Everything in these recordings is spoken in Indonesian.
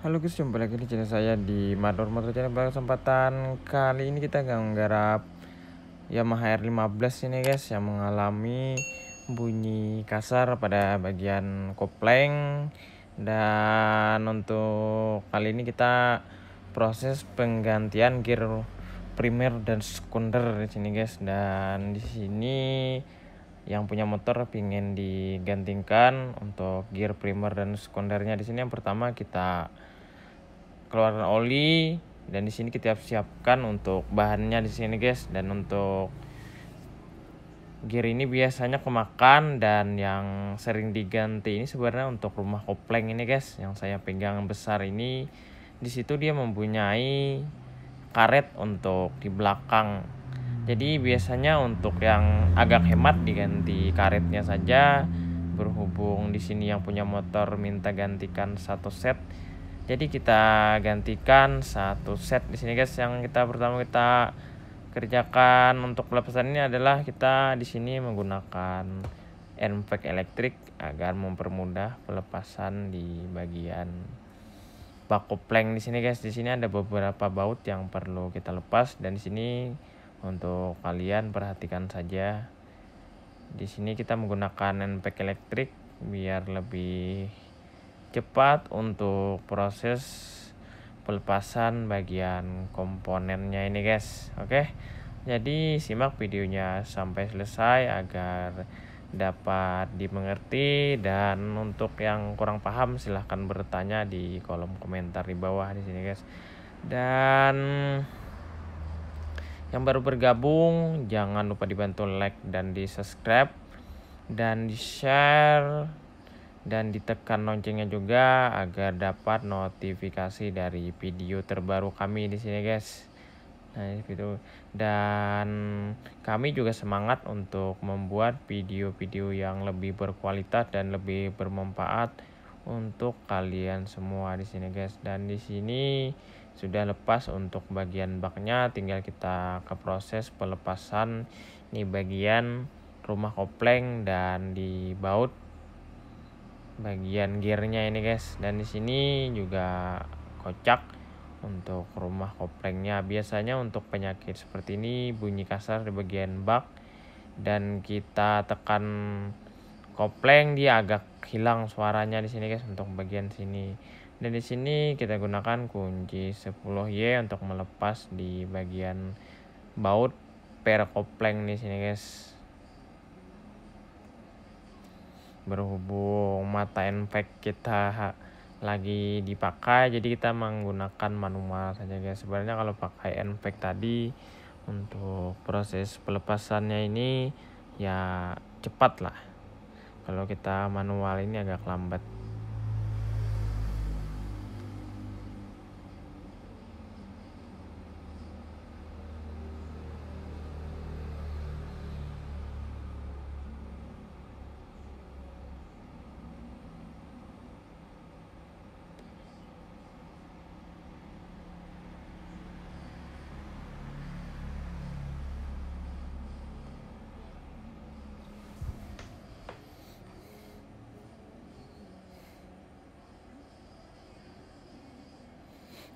Halo guys, jumpa lagi di channel saya di Mador Motor Channel Pada kesempatan kali ini kita akan menggarap Yamaha R15 ini guys Yang mengalami bunyi kasar pada bagian kopling Dan untuk kali ini kita proses penggantian gear primer dan sekunder di sini guys Dan di sini yang punya motor pingin digantikan untuk gear primer dan sekundernya di sini yang pertama kita keluarkan oli dan di sini kita siapkan untuk bahannya di sini guys dan untuk gear ini biasanya kemakan dan yang sering diganti ini sebenarnya untuk rumah kopling ini guys yang saya pegang besar ini di situ dia mempunyai karet untuk di belakang jadi biasanya untuk yang agak hemat diganti karetnya saja. Berhubung di sini yang punya motor minta gantikan satu set. Jadi kita gantikan satu set di sini guys yang kita pertama kita kerjakan untuk pelepasan ini adalah kita di sini menggunakan NPEG elektrik agar mempermudah pelepasan di bagian bak kopling di sini guys. Di sini ada beberapa baut yang perlu kita lepas dan di sini untuk kalian perhatikan saja. Di sini kita menggunakan NPK elektrik biar lebih cepat untuk proses pelepasan bagian komponennya ini guys. Oke. Jadi simak videonya sampai selesai agar dapat dimengerti dan untuk yang kurang paham silahkan bertanya di kolom komentar di bawah di sini guys dan yang baru bergabung, jangan lupa dibantu like dan di subscribe dan di share dan ditekan loncengnya juga agar dapat notifikasi dari video terbaru kami di sini guys. Nah, itu dan kami juga semangat untuk membuat video-video yang lebih berkualitas dan lebih bermanfaat untuk kalian semua di sini guys dan di sini sudah lepas untuk bagian baknya tinggal kita ke proses pelepasan nih bagian rumah kopling dan di baut bagian gearnya ini guys dan di sini juga kocak untuk rumah koplingnya. biasanya untuk penyakit seperti ini bunyi kasar di bagian bak dan kita tekan kopling dia agak hilang suaranya di sini guys untuk bagian sini dan di sini kita gunakan kunci 10Y untuk melepas di bagian baut per kopling di sini guys berhubung mata impact e kita lagi dipakai jadi kita menggunakan manual saja guys sebenarnya kalau pakai impact e tadi untuk proses pelepasannya ini ya cepat lah kalau kita manual ini agak lambat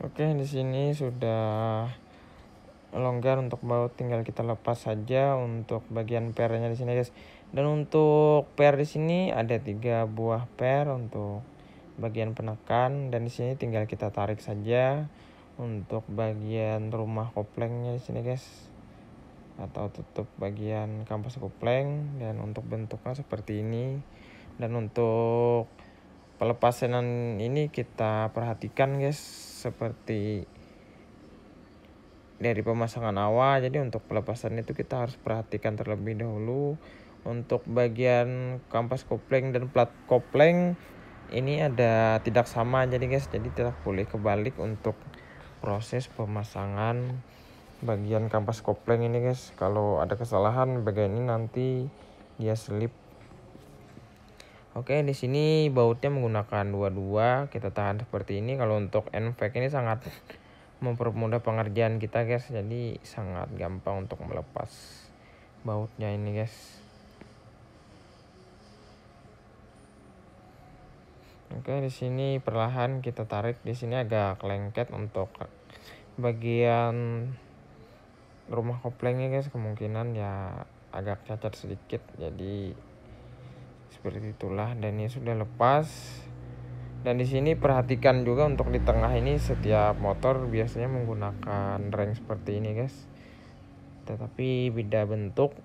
Oke, di sini sudah longgar untuk baut tinggal kita lepas saja untuk bagian pernya di sini guys. Dan untuk per di sini ada tiga buah per untuk bagian penekan dan di sini tinggal kita tarik saja untuk bagian rumah koplengnya di sini guys atau tutup bagian kampas kopleng dan untuk bentuknya seperti ini dan untuk pelepasan ini kita perhatikan guys seperti dari pemasangan awal jadi untuk pelepasan itu kita harus perhatikan terlebih dahulu untuk bagian kampas kopling dan plat kopling ini ada tidak sama jadi guys jadi tidak boleh kebalik untuk proses pemasangan bagian kampas kopling ini guys kalau ada kesalahan bagian ini nanti dia slip Oke, di sini bautnya menggunakan dua-dua, kita tahan seperti ini. Kalau untuk NVAC ini sangat mempermudah pengerjaan kita, guys. Jadi sangat gampang untuk melepas bautnya ini, guys. Oke, di sini perlahan kita tarik. Di sini agak lengket untuk bagian rumah koplingnya guys. Kemungkinan ya agak cacat sedikit, jadi seperti itulah dan ini ya sudah lepas dan di sini perhatikan juga untuk di tengah ini setiap motor biasanya menggunakan ring seperti ini guys tetapi beda bentuk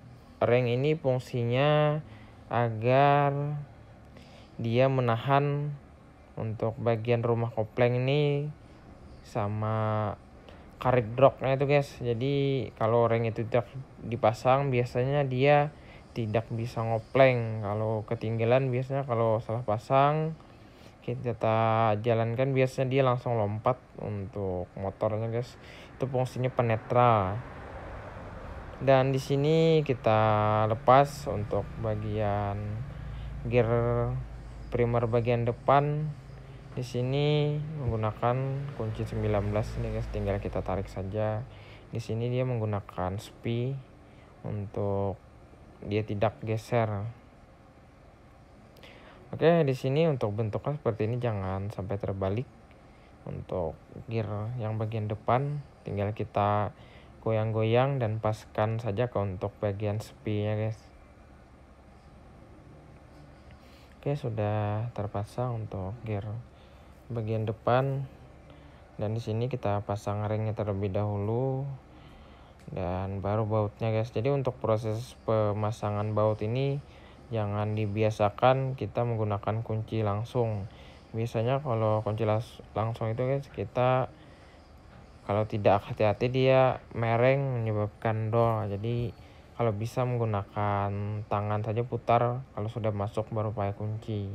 ring ini fungsinya agar dia menahan untuk bagian rumah kopling ini sama karet droknya itu guys jadi kalau ring itu tidak dipasang biasanya dia tidak bisa ngopleng kalau ketinggalan biasanya kalau salah pasang kita jalankan biasanya dia langsung lompat untuk motornya guys itu fungsinya penetra dan di sini kita lepas untuk bagian gear primer bagian depan di sini menggunakan kunci 19 ini guys tinggal kita tarik saja di sini dia menggunakan spi untuk dia tidak geser. Oke, di sini untuk bentuknya seperti ini jangan sampai terbalik. Untuk gear yang bagian depan tinggal kita goyang-goyang dan paskan saja ke untuk bagian sepinya, guys. Oke, sudah terpasang untuk gear bagian depan. Dan di sini kita pasang ringnya terlebih dahulu dan baru bautnya guys jadi untuk proses pemasangan baut ini jangan dibiasakan kita menggunakan kunci langsung biasanya kalau kunci langsung itu guys kita kalau tidak hati-hati dia mereng menyebabkan dol jadi kalau bisa menggunakan tangan saja putar kalau sudah masuk baru pakai kunci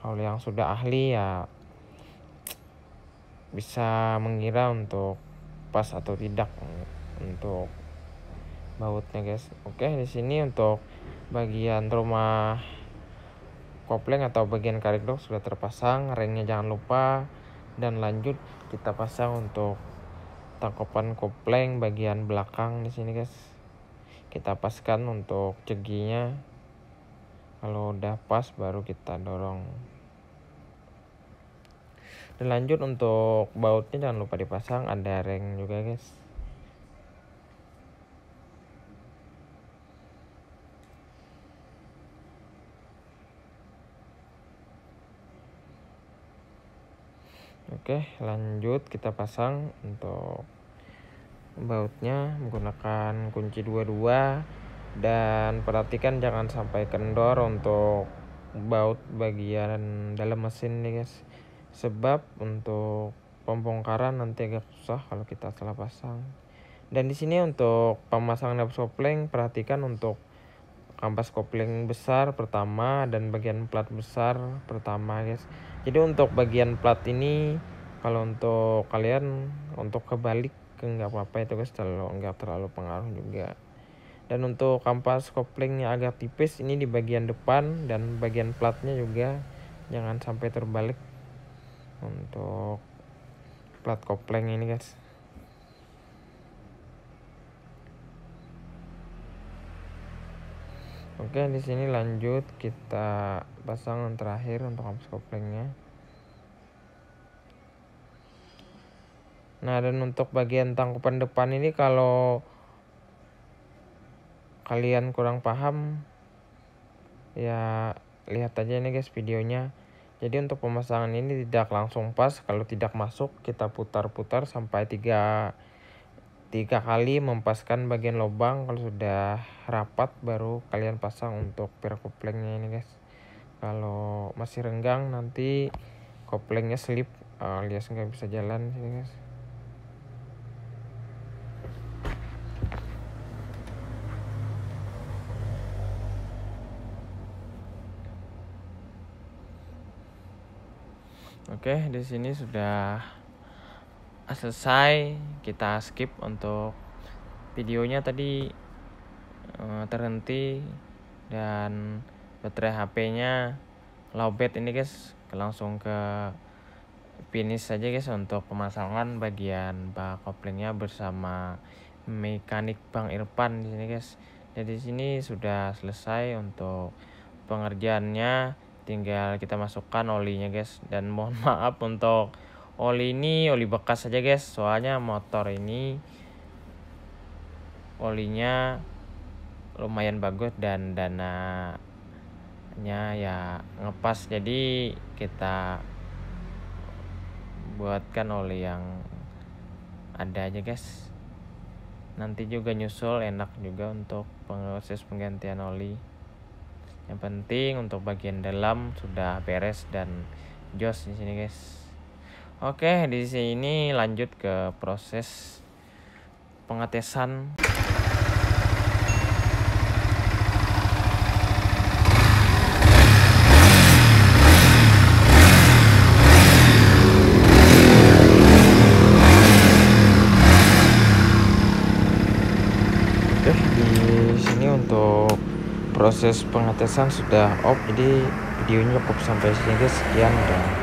kalau yang sudah ahli ya bisa mengira untuk pas atau tidak untuk bautnya guys oke di sini untuk bagian rumah kopling atau bagian karik dok sudah terpasang ringnya jangan lupa dan lanjut kita pasang untuk tangkapan kopling bagian belakang di sini guys kita paskan untuk ceginya kalau udah pas baru kita dorong dan lanjut untuk bautnya jangan lupa dipasang ada ring juga guys Oke, lanjut kita pasang untuk bautnya menggunakan kunci dua-dua dan perhatikan jangan sampai kendor untuk baut bagian dalam mesin nih guys. Sebab untuk pembongkaran nanti agak susah kalau kita salah pasang. Dan di sini untuk pemasangan dap kopling perhatikan untuk kampas kopling besar pertama dan bagian plat besar pertama guys jadi untuk bagian plat ini kalau untuk kalian untuk kebalik nggak apa-apa itu guys terlalu nggak terlalu pengaruh juga dan untuk kampas koplingnya agak tipis ini di bagian depan dan bagian platnya juga jangan sampai terbalik untuk plat kopling ini guys oke di sini lanjut kita pasang yang terakhir untuk kampas koplingnya Nah dan untuk bagian tangkupan depan ini kalau kalian kurang paham ya lihat aja ini guys videonya. Jadi untuk pemasangan ini tidak langsung pas kalau tidak masuk kita putar-putar sampai 3, tiga kali mempaskan bagian lubang kalau sudah rapat baru kalian pasang untuk per koplingnya ini guys kalau masih renggang nanti koplingnya slip eh, alias nggak bisa jalan sini guys Oke, di sini sudah selesai. Kita skip untuk videonya tadi uh, terhenti dan baterai HP-nya lowbat ini guys. Langsung ke finish saja guys untuk pemasangan bagian bak koplingnya bersama mekanik Bang Irfan di sini guys. Jadi sini sudah selesai untuk pengerjaannya tinggal kita masukkan olinya guys dan mohon maaf untuk oli ini oli bekas saja guys soalnya motor ini olinya lumayan bagus dan dananya ya ngepas jadi kita buatkan oli yang ada aja guys nanti juga nyusul enak juga untuk proses penggantian oli yang penting untuk bagian dalam sudah beres dan jos di sini guys oke di sini lanjut ke proses pengetesan proses pengetesan sudah off jadi videonya cukup sampai sini guys sekian dan